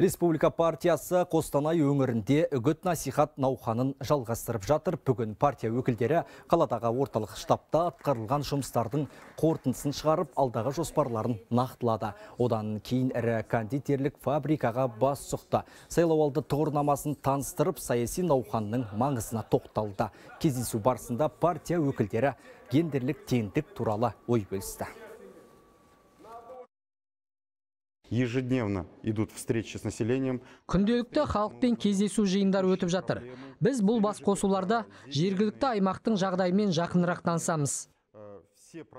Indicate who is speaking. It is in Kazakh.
Speaker 1: Республика партиясы Қостанай өңірінде үгіт насихат науқанын жалғастырып жатыр. Бүгін партия өкілдері қаладаға орталық штабта атқарылған жұмыстардың қортынсын шығарып, алдағы жоспарларын нақтылады. Одан кейін ірі кондитерлік фабрикаға бас сұқты. Сайлауалды тұғырнамасын таныстырып, саяси науқанның маңызына тоқталды. Кезесу барысында партия өкілдері гендерлік теңдік туралы ой
Speaker 2: бөлісті
Speaker 3: ежедневно идут встречи с населением күнделікті халықпен кездесу жиындар өтіп жатыр біз бұл басқосуларда жергілікті аймақтың жағдайымен жақынырақ танысамыз
Speaker 4: э,